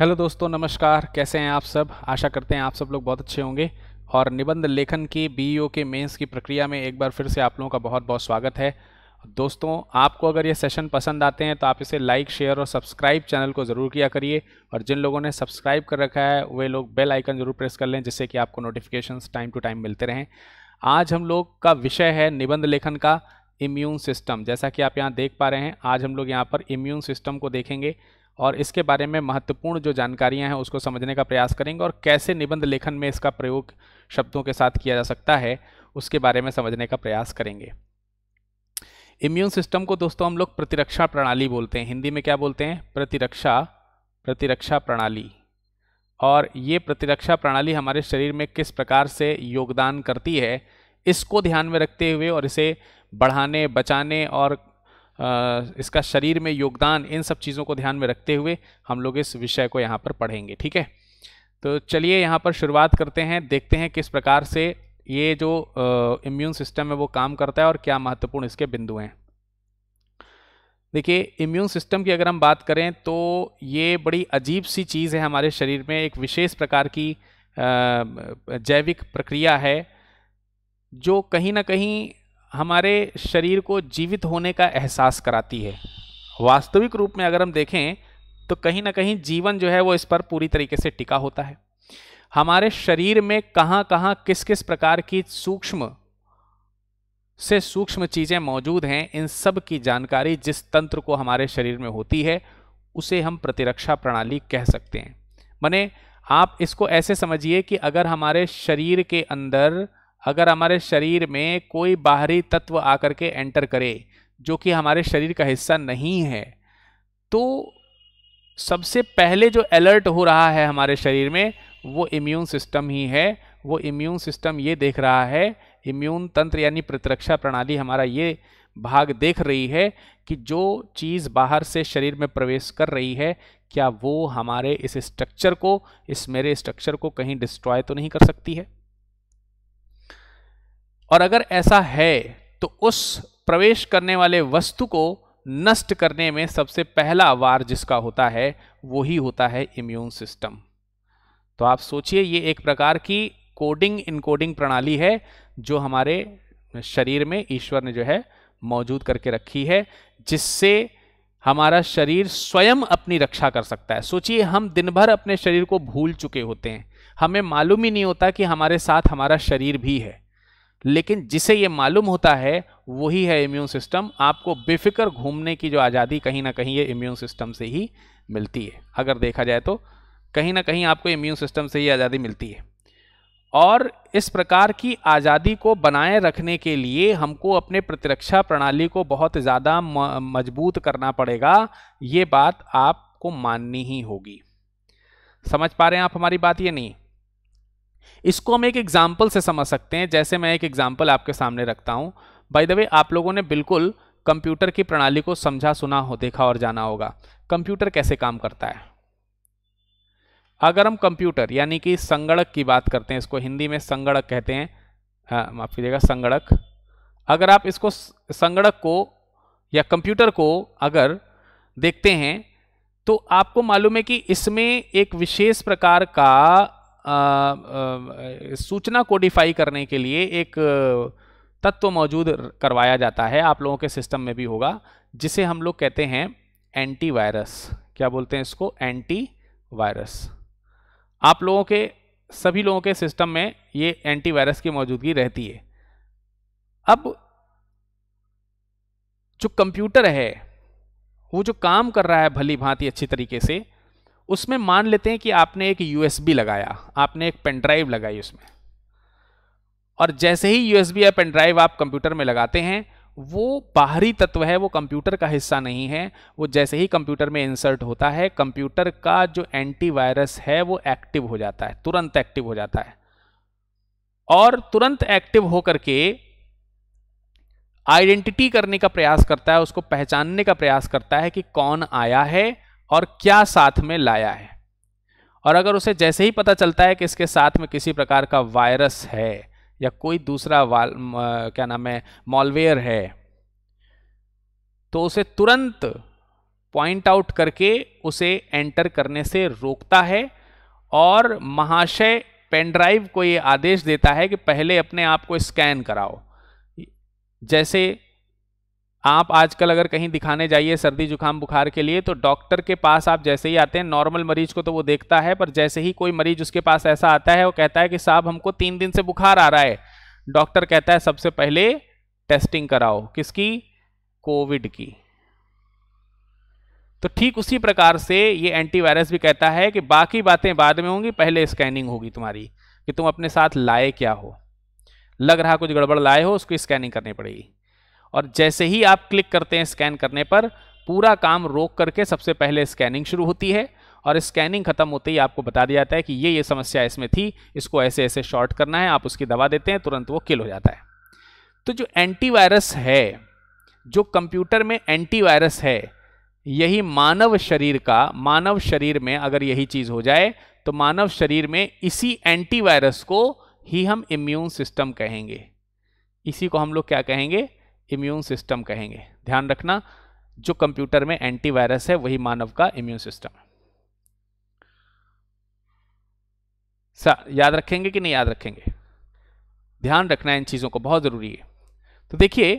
hello दोस्तों नमस्कार कैसे हैं आप सब आशा करते हैं आप सब लोग बहुत अच्छे होंगे और निबंध लेखन की बीईओ e के मेंस की प्रक्रिया में एक बार फिर से आप लोगों का बहुत बहुत स्वागत है दोस्तों आपको अगर ये सेशन पसंद आते हैं तो आप इसे लाइक शेयर और सब्सक्राइब चैनल को ज़रूर किया करिए और जिन लोगों ने सब्सक्राइब कर रखा है वे लोग बेल आइकन ज़रूर प्रेस कर लें जिससे कि आपको नोटिफिकेशन टाइम टू टाइम मिलते रहें आज हम लोग का विषय है निबंध लेखन का इम्यून सिस्टम जैसा कि आप यहाँ देख पा रहे हैं आज हम लोग यहाँ पर इम्यून सिस्टम को देखेंगे और इसके बारे में महत्वपूर्ण जो जानकारियां हैं उसको समझने का प्रयास करेंगे और कैसे निबंध लेखन में इसका प्रयोग शब्दों के साथ किया जा सकता है उसके बारे में समझने का प्रयास करेंगे इम्यून सिस्टम को दोस्तों हम लोग प्रतिरक्षा प्रणाली बोलते हैं हिंदी में क्या बोलते हैं प्रतिरक्षा प्रतिरक्षा प्रणाली और ये प्रतिरक्षा प्रणाली हमारे शरीर में किस प्रकार से योगदान करती है इसको ध्यान में रखते हुए और इसे बढ़ाने बचाने और इसका शरीर में योगदान इन सब चीज़ों को ध्यान में रखते हुए हम लोग इस विषय को यहाँ पर पढ़ेंगे ठीक है तो चलिए यहाँ पर शुरुआत करते हैं देखते हैं किस प्रकार से ये जो इम्यून सिस्टम है वो काम करता है और क्या महत्वपूर्ण इसके बिंदु हैं देखिए इम्यून सिस्टम की अगर हम बात करें तो ये बड़ी अजीब सी चीज़ है हमारे शरीर में एक विशेष प्रकार की जैविक प्रक्रिया है जो कहीं ना कहीं हमारे शरीर को जीवित होने का एहसास कराती है वास्तविक रूप में अगर हम देखें तो कहीं ना कहीं जीवन जो है वो इस पर पूरी तरीके से टिका होता है हमारे शरीर में कहाँ कहाँ किस किस प्रकार की सूक्ष्म से सूक्ष्म चीज़ें मौजूद हैं इन सब की जानकारी जिस तंत्र को हमारे शरीर में होती है उसे हम प्रतिरक्षा प्रणाली कह सकते हैं बने आप इसको ऐसे समझिए कि अगर हमारे शरीर के अंदर अगर हमारे शरीर में कोई बाहरी तत्व आकर के एंटर करे जो कि हमारे शरीर का हिस्सा नहीं है तो सबसे पहले जो अलर्ट हो रहा है हमारे शरीर में वो इम्यून सिस्टम ही है वो इम्यून सिस्टम ये देख रहा है इम्यून तंत्र यानी प्रतिरक्षा प्रणाली हमारा ये भाग देख रही है कि जो चीज़ बाहर से शरीर में प्रवेश कर रही है क्या वो हमारे इस स्ट्रक्चर को इस मेरे स्ट्रक्चर को कहीं डिस्ट्रॉय तो नहीं कर सकती है और अगर ऐसा है तो उस प्रवेश करने वाले वस्तु को नष्ट करने में सबसे पहला वार जिसका होता है वो ही होता है इम्यून सिस्टम तो आप सोचिए ये एक प्रकार की कोडिंग इनकोडिंग प्रणाली है जो हमारे शरीर में ईश्वर ने जो है मौजूद करके रखी है जिससे हमारा शरीर स्वयं अपनी रक्षा कर सकता है सोचिए हम दिन भर अपने शरीर को भूल चुके होते हैं हमें मालूम ही नहीं होता कि हमारे साथ हमारा शरीर भी है लेकिन जिसे ये मालूम होता है वही है इम्यून सिस्टम आपको बेफिक्र घूमने की जो आज़ादी कहीं ना कहीं ये इम्यून सिस्टम से ही मिलती है अगर देखा जाए तो कहीं ना कहीं आपको इम्यून सिस्टम से ही आज़ादी मिलती है और इस प्रकार की आज़ादी को बनाए रखने के लिए हमको अपने प्रतिरक्षा प्रणाली को बहुत ज़्यादा मजबूत करना पड़ेगा ये बात आपको माननी ही होगी समझ पा रहे हैं आप हमारी बात ये नहीं इसको हम एक एग्जाम्पल से समझ सकते हैं जैसे मैं एक एग्जाम्पल आपके सामने रखता हूँ बाई द वे आप लोगों ने बिल्कुल कंप्यूटर की प्रणाली को समझा सुना हो देखा और जाना होगा कंप्यूटर कैसे काम करता है अगर हम कंप्यूटर यानी कि संगणक की बात करते हैं इसको हिंदी में संगणक कहते हैं हाँ, माफ कीजिएगा संगणक अगर आप इसको संगणक को या कंप्यूटर को अगर देखते हैं तो आपको मालूम है कि इसमें एक विशेष प्रकार का सूचना कोडिफाई करने के लिए एक तत्व मौजूद करवाया जाता है आप लोगों के सिस्टम में भी होगा जिसे हम लोग कहते हैं एंटीवायरस क्या बोलते हैं इसको एंटी वायरस आप लोगों के सभी लोगों के सिस्टम में ये एंटीवायरस की मौजूदगी रहती है अब जो कंप्यूटर है वो जो काम कर रहा है भली भांति अच्छी तरीके से उसमें मान लेते हैं कि आपने एक यूएसबी लगाया आपने एक पेनड्राइव लगाई उसमें और जैसे ही यूएसबी या पेनड्राइव आप कंप्यूटर में लगाते हैं वो बाहरी तत्व है वो कंप्यूटर का हिस्सा नहीं है वो जैसे ही कंप्यूटर में इंसर्ट होता है कंप्यूटर का जो एंटीवायरस है वो एक्टिव हो जाता है तुरंत एक्टिव हो जाता है और तुरंत एक्टिव होकर के आइडेंटिटी करने का प्रयास करता है उसको पहचानने का प्रयास करता है कि कौन आया है और क्या साथ में लाया है और अगर उसे जैसे ही पता चलता है कि इसके साथ में किसी प्रकार का वायरस है या कोई दूसरा वाल क्या नाम है मॉलवेयर है तो उसे तुरंत पॉइंट आउट करके उसे एंटर करने से रोकता है और महाशय पेनड्राइव को ये आदेश देता है कि पहले अपने आप को स्कैन कराओ जैसे आप आजकल अगर कहीं दिखाने जाइए सर्दी जुकाम बुखार के लिए तो डॉक्टर के पास आप जैसे ही आते हैं नॉर्मल मरीज को तो वो देखता है पर जैसे ही कोई मरीज उसके पास ऐसा आता है वो कहता है कि साहब हमको तीन दिन से बुखार आ रहा है डॉक्टर कहता है सबसे पहले टेस्टिंग कराओ किसकी कोविड की तो ठीक उसी प्रकार से ये एंटीवायरस भी कहता है कि बाकी बातें बाद में होंगी पहले स्कैनिंग होगी तुम्हारी कि तुम अपने साथ लाए क्या हो लग रहा कुछ गड़बड़ लाए हो उसकी स्कैनिंग करनी पड़ेगी और जैसे ही आप क्लिक करते हैं स्कैन करने पर पूरा काम रोक करके सबसे पहले स्कैनिंग शुरू होती है और स्कैनिंग खत्म होते ही आपको बता दिया जाता है कि ये ये समस्या इसमें थी इसको ऐसे ऐसे शॉर्ट करना है आप उसकी दवा देते हैं तुरंत वो किल हो जाता है तो जो एंटीवायरस है जो कंप्यूटर में एंटीवायरस है यही मानव शरीर का मानव शरीर में अगर यही चीज़ हो जाए तो मानव शरीर में इसी एंटीवायरस को ही हम इम्यून सिस्टम कहेंगे इसी को हम लोग क्या कहेंगे इम्यून सिस्टम कहेंगे ध्यान रखना जो कंप्यूटर में एंटीवायरस है वही मानव का इम्यून सिस्टम है याद रखेंगे कि नहीं याद रखेंगे ध्यान रखना इन चीज़ों को बहुत ज़रूरी है तो देखिए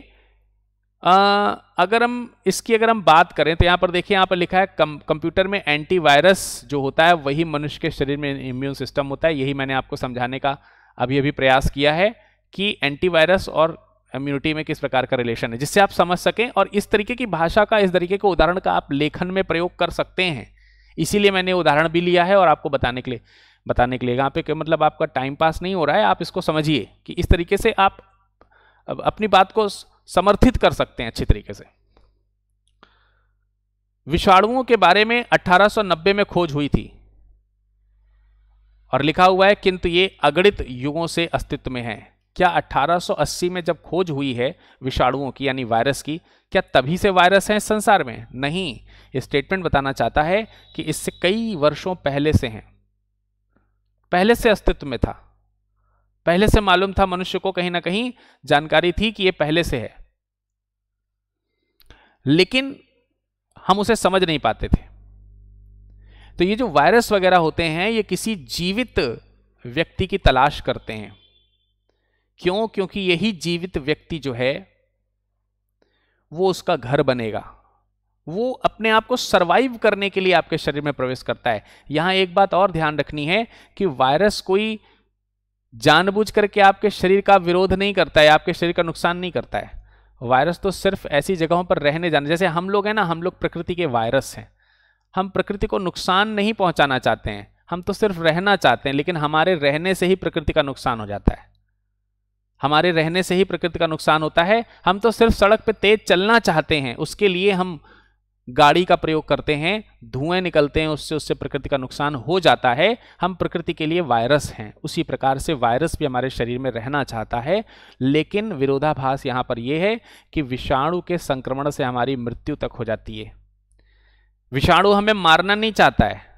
अगर हम इसकी अगर हम बात करें तो यहां पर देखिए यहाँ पर लिखा है कम, कंप्यूटर में एंटीवायरस जो होता है वही मनुष्य के शरीर में इम्यून सिस्टम होता है यही मैंने आपको समझाने का अभी अभी प्रयास किया है कि एंटीवायरस और इम्यूनिटी में किस प्रकार का रिलेशन है जिससे आप समझ सकें और इस तरीके की भाषा का इस तरीके के उदाहरण का आप लेखन में प्रयोग कर सकते हैं इसीलिए मैंने उदाहरण भी लिया है और आपको बताने के लिए बताने के लिए यहाँ पे मतलब आपका टाइम पास नहीं हो रहा है आप इसको समझिए कि इस तरीके से आप अपनी बात को समर्थित कर सकते हैं अच्छी तरीके से विषाणुओं के बारे में 1890 में खोज हुई थी और लिखा हुआ है किंतु ये अगणित युगों से अस्तित्व में है क्या 1880 में जब खोज हुई है विषाणुओं की यानी वायरस की क्या तभी से वायरस हैं संसार में नहीं ये स्टेटमेंट बताना चाहता है कि इससे कई वर्षों पहले से हैं पहले से अस्तित्व में था पहले से मालूम था मनुष्य को कहीं ना कहीं जानकारी थी कि ये पहले से है लेकिन हम उसे समझ नहीं पाते थे तो ये जो वायरस वगैरह होते हैं ये किसी जीवित व्यक्ति की तलाश करते हैं क्यों क्योंकि यही जीवित व्यक्ति जो है वो उसका घर बनेगा वो अपने आप को सरवाइव करने के लिए आपके शरीर में प्रवेश करता है यहां एक बात और ध्यान रखनी है कि वायरस कोई जानबूझ करके आपके शरीर का विरोध नहीं करता है आपके शरीर का नुकसान नहीं करता है वायरस तो सिर्फ ऐसी जगहों पर रहने जाने जैसे हम लोग हैं ना हम लोग प्रकृति के वायरस हैं हम प्रकृति को नुकसान नहीं पहुंचाना चाहते हैं हम तो सिर्फ रहना चाहते हैं लेकिन हमारे रहने से ही प्रकृति का नुकसान हो जाता है हमारे रहने से ही प्रकृति का नुकसान होता है हम तो सिर्फ सड़क पे तेज चलना चाहते हैं उसके लिए हम गाड़ी का प्रयोग करते हैं धुएं निकलते हैं उससे उससे प्रकृति का नुकसान हो जाता है हम प्रकृति के लिए वायरस हैं उसी प्रकार से वायरस भी हमारे शरीर में रहना चाहता है लेकिन विरोधाभास यहाँ पर यह है कि विषाणु के संक्रमण से हमारी मृत्यु तक हो जाती है विषाणु हमें मारना नहीं चाहता है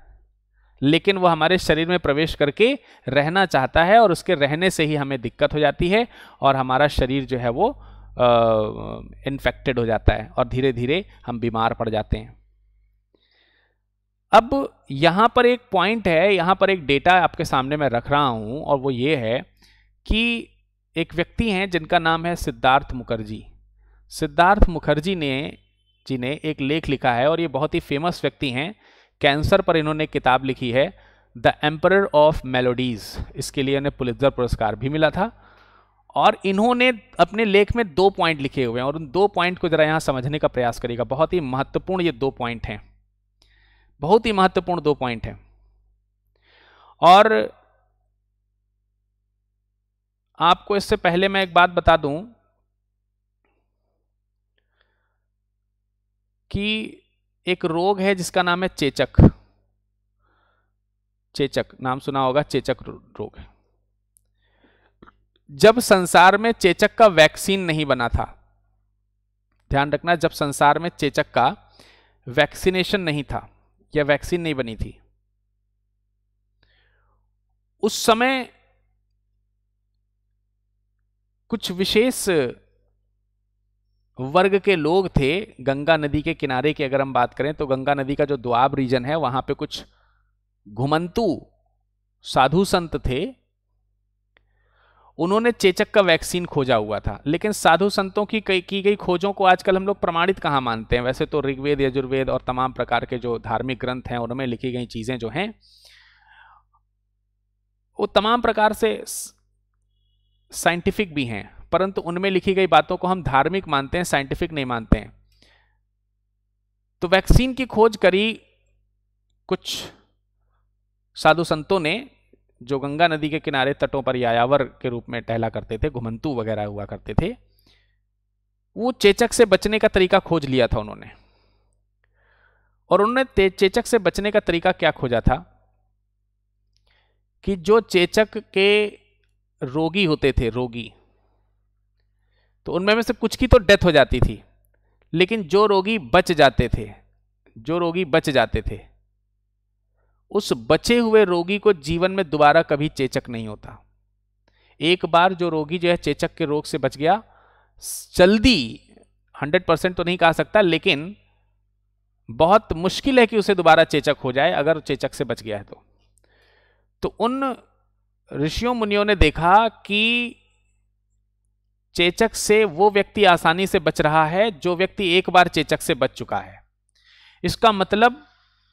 लेकिन वो हमारे शरीर में प्रवेश करके रहना चाहता है और उसके रहने से ही हमें दिक्कत हो जाती है और हमारा शरीर जो है वो इन्फेक्टेड हो जाता है और धीरे धीरे हम बीमार पड़ जाते हैं अब यहाँ पर एक पॉइंट है यहाँ पर एक डेटा आपके सामने मैं रख रहा हूँ और वो ये है कि एक व्यक्ति हैं जिनका नाम है सिद्धार्थ मुखर्जी सिद्धार्थ मुखर्जी ने जी ने एक लेख लिखा है और ये बहुत ही फेमस व्यक्ति हैं कैंसर पर इन्होंने किताब लिखी है द एम्पर ऑफ मेलोडीज इसके लिए इन्हें पुलित्जर पुरस्कार भी मिला था और इन्होंने अपने लेख में दो पॉइंट लिखे हुए हैं और उन दो पॉइंट को जरा यहाँ समझने का प्रयास करेगा बहुत ही महत्वपूर्ण ये दो पॉइंट हैं बहुत ही महत्वपूर्ण दो पॉइंट हैं और आपको इससे पहले मैं एक बात बता दूं कि एक रोग है जिसका नाम है चेचक चेचक नाम सुना होगा चेचक रोग है जब संसार में चेचक का वैक्सीन नहीं बना था ध्यान रखना जब संसार में चेचक का वैक्सीनेशन नहीं था या वैक्सीन नहीं बनी थी उस समय कुछ विशेष वर्ग के लोग थे गंगा नदी के किनारे की अगर हम बात करें तो गंगा नदी का जो द्वाब रीजन है वहां पे कुछ घुमंतु साधु संत थे उन्होंने चेचक का वैक्सीन खोजा हुआ था लेकिन साधु संतों की की गई खोजों को आजकल हम लोग प्रमाणित कहाँ मानते हैं वैसे तो ऋग्वेद यजुर्वेद और तमाम प्रकार के जो धार्मिक ग्रंथ हैं उनमें लिखी गई चीज़ें जो हैं वो तमाम प्रकार से साइंटिफिक भी हैं परंतु उनमें लिखी गई बातों को हम धार्मिक मानते हैं साइंटिफिक नहीं मानते हैं तो वैक्सीन की खोज करी कुछ साधु संतों ने जो गंगा नदी के किनारे तटों पर यायावर के रूप में टहला करते थे घुमंतु वगैरह हुआ करते थे वो चेचक से बचने का तरीका खोज लिया था उन्होंने और उन्होंने चेचक से बचने का तरीका क्या खोजा था कि जो चेचक के रोगी होते थे रोगी तो उनमें में से कुछ की तो डेथ हो जाती थी लेकिन जो रोगी बच जाते थे जो रोगी बच जाते थे उस बचे हुए रोगी को जीवन में दोबारा कभी चेचक नहीं होता एक बार जो रोगी जो है चेचक के रोग से बच गया जल्दी हंड्रेड परसेंट तो नहीं कहा सकता लेकिन बहुत मुश्किल है कि उसे दोबारा चेचक हो जाए अगर चेचक से बच गया है तो तो उन ऋषियों मुनियों ने देखा कि चेचक से वो व्यक्ति आसानी से बच रहा है जो व्यक्ति एक बार चेचक से बच चुका है इसका मतलब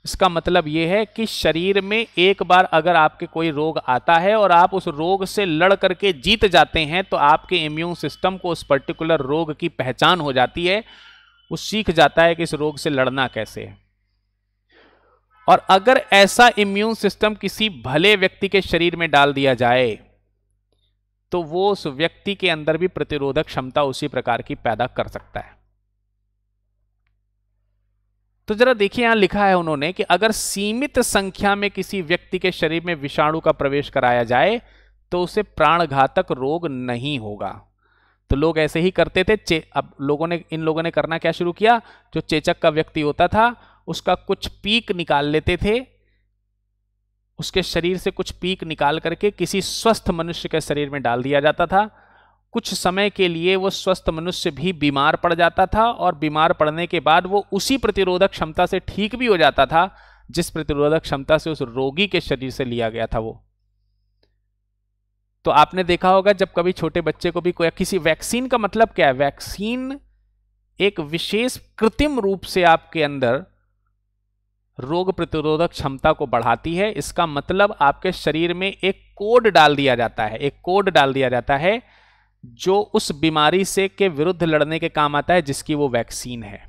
इसका मतलब ये है कि शरीर में एक बार अगर आपके कोई रोग आता है और आप उस रोग से लड़ करके जीत जाते हैं तो आपके इम्यून सिस्टम को उस पर्टिकुलर रोग की पहचान हो जाती है वो सीख जाता है कि इस रोग से लड़ना कैसे है और अगर ऐसा इम्यून सिस्टम किसी भले व्यक्ति के शरीर में डाल दिया जाए तो वो उस व्यक्ति के अंदर भी प्रतिरोधक क्षमता उसी प्रकार की पैदा कर सकता है तो जरा देखिए यहां लिखा है उन्होंने कि अगर सीमित संख्या में किसी व्यक्ति के शरीर में विषाणु का प्रवेश कराया जाए तो उसे प्राणघातक रोग नहीं होगा तो लोग ऐसे ही करते थे चे अब लोगों ने इन लोगों ने करना क्या शुरू किया जो चेचक का व्यक्ति होता था उसका कुछ पीक निकाल लेते थे उसके शरीर से कुछ पीक निकाल करके किसी स्वस्थ मनुष्य के शरीर में डाल दिया जाता था कुछ समय के लिए वो स्वस्थ मनुष्य भी बीमार पड़ जाता था और बीमार पड़ने के बाद वो उसी प्रतिरोधक क्षमता से ठीक भी हो जाता था जिस प्रतिरोधक क्षमता से उस रोगी के शरीर से लिया गया था वो तो आपने देखा होगा जब कभी छोटे बच्चे को भी कोई किसी वैक्सीन का मतलब क्या है वैक्सीन एक विशेष कृत्रिम रूप से आपके अंदर रोग प्रतिरोधक क्षमता को बढ़ाती है इसका मतलब आपके शरीर में एक कोड डाल दिया जाता है एक कोड डाल दिया जाता है जो उस बीमारी से के विरुद्ध लड़ने के काम आता है जिसकी वो वैक्सीन है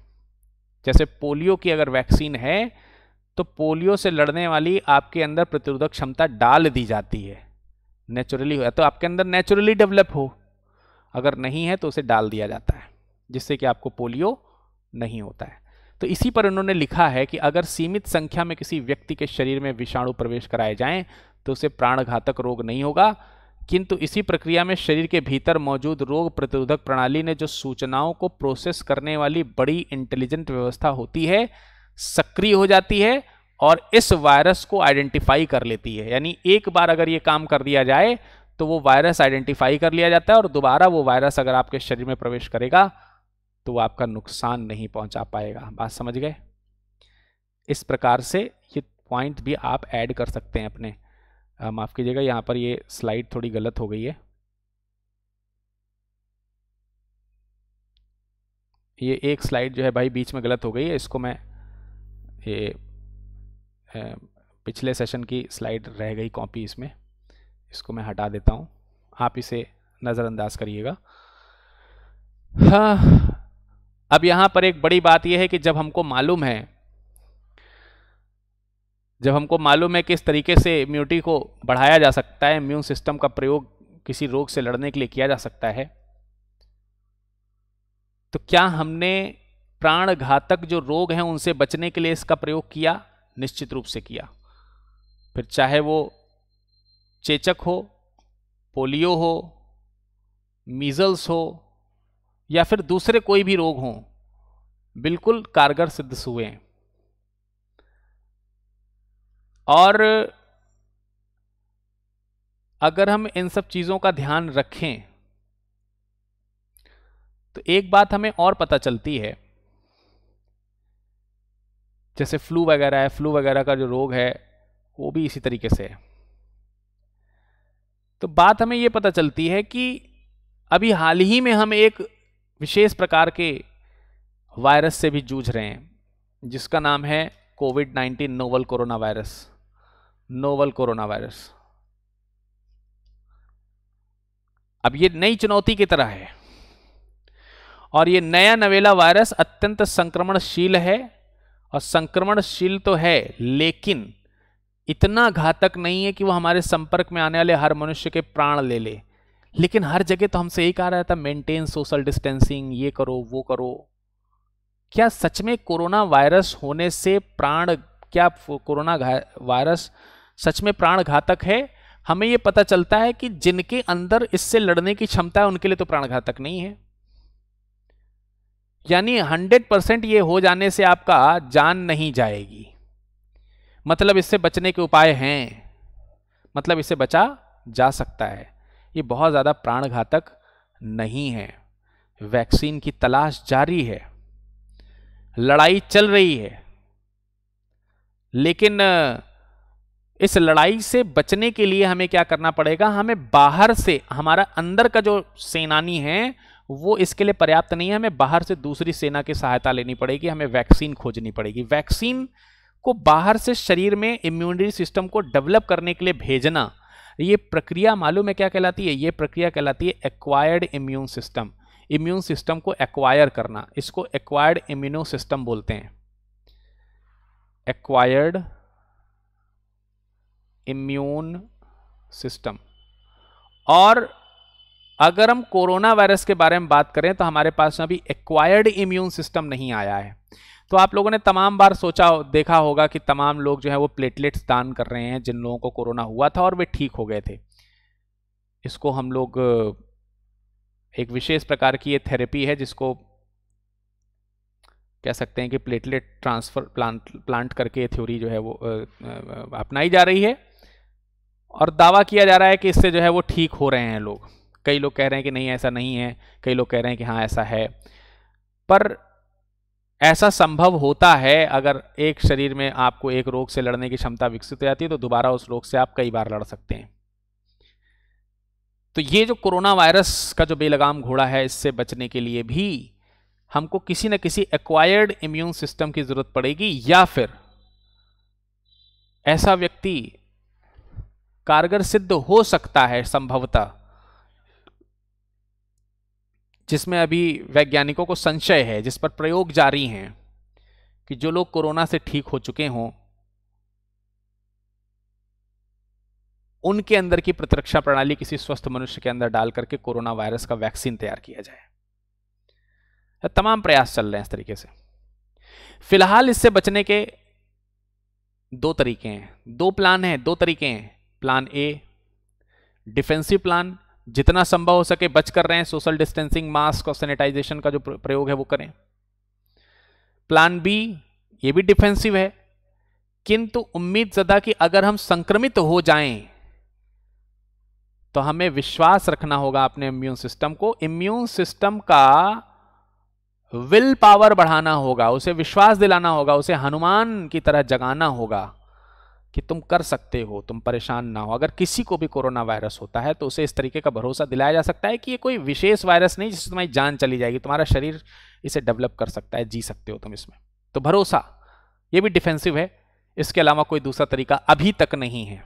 जैसे पोलियो की अगर वैक्सीन है तो पोलियो से लड़ने वाली आपके अंदर प्रतिरोधक क्षमता डाल दी जाती है नेचुरली हो तो आपके अंदर नेचुरली डेवलप हो अगर नहीं है तो उसे डाल दिया जाता है जिससे कि आपको पोलियो नहीं होता है तो इसी पर उन्होंने लिखा है कि अगर सीमित संख्या में किसी व्यक्ति के शरीर में विषाणु प्रवेश कराए जाएं तो उसे प्राणघातक रोग नहीं होगा किंतु इसी प्रक्रिया में शरीर के भीतर मौजूद रोग प्रतिरोधक प्रणाली ने जो सूचनाओं को प्रोसेस करने वाली बड़ी इंटेलिजेंट व्यवस्था होती है सक्रिय हो जाती है और इस वायरस को आइडेंटिफाई कर लेती है यानी एक बार अगर ये काम कर दिया जाए तो वो वायरस आइडेंटिफाई कर लिया जाता है और दोबारा वो वायरस अगर आपके शरीर में प्रवेश करेगा तो वह आपका नुकसान नहीं पहुंचा पाएगा बात समझ गए इस प्रकार से ये पॉइंट भी आप ऐड कर सकते हैं अपने माफ़ कीजिएगा यहाँ पर ये स्लाइड थोड़ी गलत हो गई है ये एक स्लाइड जो है भाई बीच में गलत हो गई है इसको मैं ये पिछले सेशन की स्लाइड रह गई कॉपी इसमें इसको मैं हटा देता हूँ आप इसे नज़रअंदाज करिएगा हाँ अब यहां पर एक बड़ी बात यह है कि जब हमको मालूम है जब हमको मालूम है किस तरीके से इम्यूनिटी को बढ़ाया जा सकता है इम्यून सिस्टम का प्रयोग किसी रोग से लड़ने के लिए किया जा सकता है तो क्या हमने प्राण घातक जो रोग हैं उनसे बचने के लिए इसका प्रयोग किया निश्चित रूप से किया फिर चाहे वो चेचक हो पोलियो हो मीज़ल्स हो या फिर दूसरे कोई भी रोग हों बिल्कुल कारगर सिद्ध हुए और अगर हम इन सब चीज़ों का ध्यान रखें तो एक बात हमें और पता चलती है जैसे फ्लू वगैरह है फ्लू वगैरह का जो रोग है वो भी इसी तरीके से है तो बात हमें ये पता चलती है कि अभी हाल ही में हम एक विशेष प्रकार के वायरस से भी जूझ रहे हैं जिसका नाम है covid 19 novel corona virus novel corona virus अब ये नई चुनौती की तरह है और ये नया नवेला वायरस अत्यंत संक्रमणशील है और संक्रमणशील तो है लेकिन इतना घातक नहीं है कि वो हमारे संपर्क में आने वाले हर मनुष्य के प्राण ले ले लेकिन हर जगह तो हमसे यही कहा रहा था मेंटेन सोशल डिस्टेंसिंग ये करो वो करो क्या सच में कोरोना वायरस होने से प्राण क्या कोरोना वायरस सच में प्राण घातक है हमें ये पता चलता है कि जिनके अंदर इससे लड़ने की क्षमता है उनके लिए तो प्राण घातक नहीं है यानी 100 परसेंट ये हो जाने से आपका जान नहीं जाएगी मतलब इससे बचने के उपाय हैं मतलब इससे बचा जा सकता है ये बहुत ज़्यादा प्राण घातक नहीं है वैक्सीन की तलाश जारी है लड़ाई चल रही है लेकिन इस लड़ाई से बचने के लिए हमें क्या करना पड़ेगा हमें बाहर से हमारा अंदर का जो सेनानी है वो इसके लिए पर्याप्त नहीं है हमें बाहर से दूसरी सेना की सहायता लेनी पड़ेगी हमें वैक्सीन खोजनी पड़ेगी वैक्सीन को बाहर से शरीर में इम्यूनिटी सिस्टम को डेवलप करने के लिए भेजना ये प्रक्रिया मालूम है क्या कहलाती है ये प्रक्रिया कहलाती है acquired immune system immune system को एक्वायर करना इसको एक्वायर्ड इम्यूनो सिस्टम बोलते हैं एक्वायर्ड इम्यून सिस्टम और अगर हम कोरोना वायरस के बारे में बात करें तो हमारे पास अभी एक्वायर्ड इम्यून सिस्टम नहीं आया है तो आप लोगों ने तमाम बार सोचा देखा होगा कि तमाम लोग जो है वो प्लेटलेट्स दान कर रहे हैं जिन लोगों को कोरोना हुआ था और वे ठीक हो गए थे इसको हम लोग एक विशेष प्रकार की ये थेरेपी है जिसको कह सकते हैं कि प्लेटलेट ट्रांसफर प्लांट प्लांट करके थ्योरी जो है वो अपनाई जा रही है और दावा किया जा रहा है कि इससे जो है वो ठीक हो रहे हैं लोग कई लोग कह रहे हैं कि नहीं ऐसा नहीं है कई लोग कह रहे हैं कि हाँ ऐसा है पर ऐसा संभव होता है अगर एक शरीर में आपको एक रोग से लड़ने की क्षमता विकसित हो जाती है तो दोबारा उस रोग से आप कई बार लड़ सकते हैं तो ये जो कोरोना वायरस का जो बेलगाम घोड़ा है इससे बचने के लिए भी हमको किसी न किसी एक्वायर्ड इम्यून सिस्टम की जरूरत पड़ेगी या फिर ऐसा व्यक्ति कारगर सिद्ध हो सकता है संभवतः जिसमें अभी वैज्ञानिकों को संशय है जिस पर प्रयोग जारी हैं कि जो लोग कोरोना से ठीक हो चुके हों उनके अंदर की प्रतिरक्षा प्रणाली किसी स्वस्थ मनुष्य के अंदर डाल करके कोरोना वायरस का वैक्सीन तैयार किया जाए तो तमाम प्रयास चल रहे हैं इस तरीके से फिलहाल इससे बचने के दो तरीके हैं दो प्लान हैं दो तरीके हैं प्लान ए डिफेंसिव प्लान जितना संभव हो सके बच कर रहे हैं सोशल डिस्टेंसिंग मास्क और सैनिटाइजेशन का जो प्रयोग है वो करें प्लान बी ये भी डिफेंसिव है किंतु उम्मीद ज़दा कि अगर हम संक्रमित हो जाएं तो हमें विश्वास रखना होगा अपने इम्यून सिस्टम को इम्यून सिस्टम का विल पावर बढ़ाना होगा उसे विश्वास दिलाना होगा उसे हनुमान की तरह जगाना होगा कि तुम कर सकते हो तुम परेशान ना हो अगर किसी को भी कोरोना वायरस होता है तो उसे इस तरीके का भरोसा दिलाया जा सकता है कि ये कोई विशेष वायरस नहीं जिससे तुम्हारी जान चली जाएगी तुम्हारा शरीर इसे डेवलप कर सकता है जी सकते हो तुम इसमें तो भरोसा ये भी डिफेंसिव है इसके अलावा कोई दूसरा तरीका अभी तक नहीं है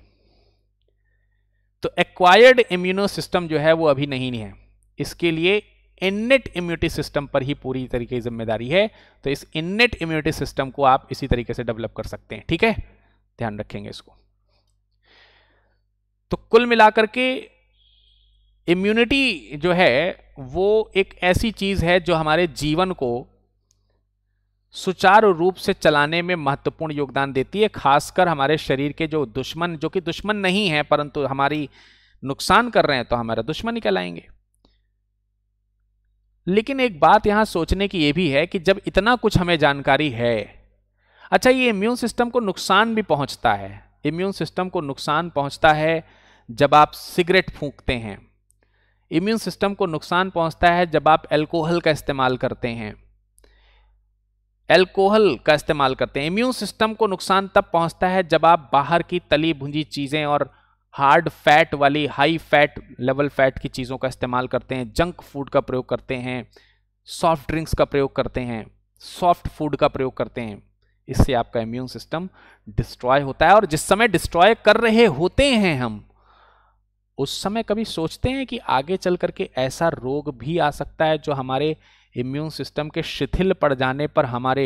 तो एक्वायर्ड इम्यूनो सिस्टम जो है वो अभी नहीं नहीं है इसके लिए इन्नेट इम्यूनिटी सिस्टम पर ही पूरी तरीके की जिम्मेदारी है तो इस इन्नेट इम्यूनिटी सिस्टम को आप इसी तरीके से डेवलप कर सकते हैं ठीक है ध्यान रखेंगे इसको तो कुल मिलाकर के इम्यूनिटी जो है वो एक ऐसी चीज है जो हमारे जीवन को सुचारू रूप से चलाने में महत्वपूर्ण योगदान देती है खासकर हमारे शरीर के जो दुश्मन जो कि दुश्मन नहीं है परंतु हमारी नुकसान कर रहे हैं तो हमारा दुश्मन ही कहलाएंगे लेकिन एक बात यहां सोचने की यह भी है कि जब इतना कुछ हमें जानकारी है अच्छा ये इम्यून सिस्टम को नुकसान भी पहुंचता है इम्यून सिस्टम को नुकसान पहुंचता है जब आप सिगरेट फूंकते हैं इम्यून सिस्टम को नुकसान पहुंचता है जब आप एल्कोहल का इस्तेमाल करते हैं एल्कोहल का इस्तेमाल करते हैं इम्यून सिस्टम को नुकसान तब पहुंचता है जब आप बाहर की तली भुंजी चीज़ें और हार्ड फैट वाली हाई फैट लेवल फैट की चीज़ों का इस्तेमाल करते हैं जंक फूड का प्रयोग करते हैं सॉफ्ट ड्रिंक्स का प्रयोग करते हैं सॉफ्ट फूड का प्रयोग करते हैं इससे आपका इम्यून सिस्टम डिस्ट्रॉय होता है और जिस समय डिस्ट्रॉय कर रहे होते हैं हम उस समय कभी सोचते हैं कि आगे चल करके ऐसा रोग भी आ सकता है जो हमारे इम्यून सिस्टम के शिथिल पड़ जाने पर हमारे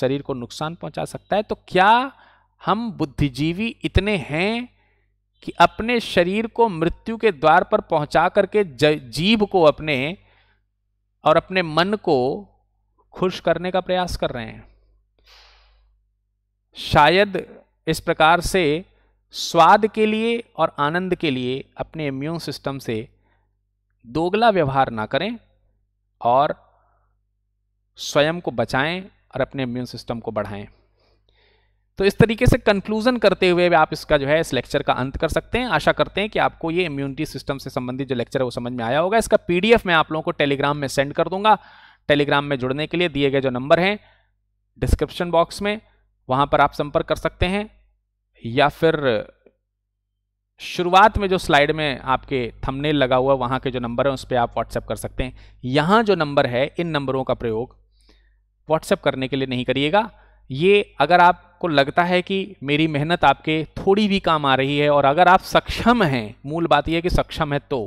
शरीर को नुकसान पहुंचा सकता है तो क्या हम बुद्धिजीवी इतने हैं कि अपने शरीर को मृत्यु के द्वार पर पहुंचा करके जीव को अपने और अपने मन को खुश करने का प्रयास कर रहे हैं शायद इस प्रकार से स्वाद के लिए और आनंद के लिए अपने इम्यून सिस्टम से दोगला व्यवहार ना करें और स्वयं को बचाएं और अपने इम्यून सिस्टम को बढ़ाएं तो इस तरीके से कंक्लूजन करते हुए भी आप इसका जो है इस लेक्चर का अंत कर सकते हैं आशा करते हैं कि आपको ये इम्यूनिटी सिस्टम से संबंधित जो लेक्चर है वो समझ में आया होगा इसका पीडीएफ मैं आप लोगों को टेलीग्राम में सेंड कर दूंगा टेलीग्राम में जुड़ने के लिए दिए गए जो नंबर हैं डिस्क्रिप्शन बॉक्स में वहाँ पर आप संपर्क कर सकते हैं या फिर शुरुआत में जो स्लाइड में आपके थंबनेल लगा हुआ वहाँ के जो नंबर हैं उस पर आप व्हाट्सएप कर सकते हैं यहाँ जो नंबर है इन नंबरों का प्रयोग व्हाट्सएप करने के लिए नहीं करिएगा ये अगर आपको लगता है कि मेरी मेहनत आपके थोड़ी भी काम आ रही है और अगर आप सक्षम हैं मूल बात यह है कि सक्षम है तो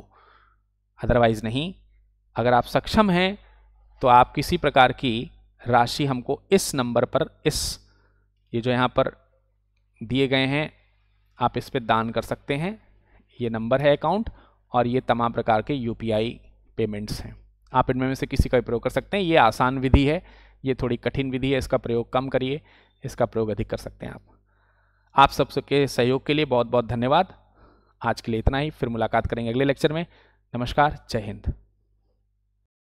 अदरवाइज़ नहीं अगर आप सक्षम हैं तो आप किसी प्रकार की राशि हमको इस नंबर पर इस ये जो यहाँ पर दिए गए हैं आप इस पर दान कर सकते हैं ये नंबर है अकाउंट और ये तमाम प्रकार के यू पेमेंट्स हैं आप इनमें में से किसी का भी प्रयोग कर सकते हैं ये आसान विधि है ये थोड़ी कठिन विधि है इसका प्रयोग कम करिए इसका प्रयोग अधिक कर सकते हैं आप आप सब सबके सहयोग के लिए बहुत बहुत धन्यवाद आज के लिए इतना ही फिर मुलाकात करेंगे अगले लेक्चर में नमस्कार जय हिंद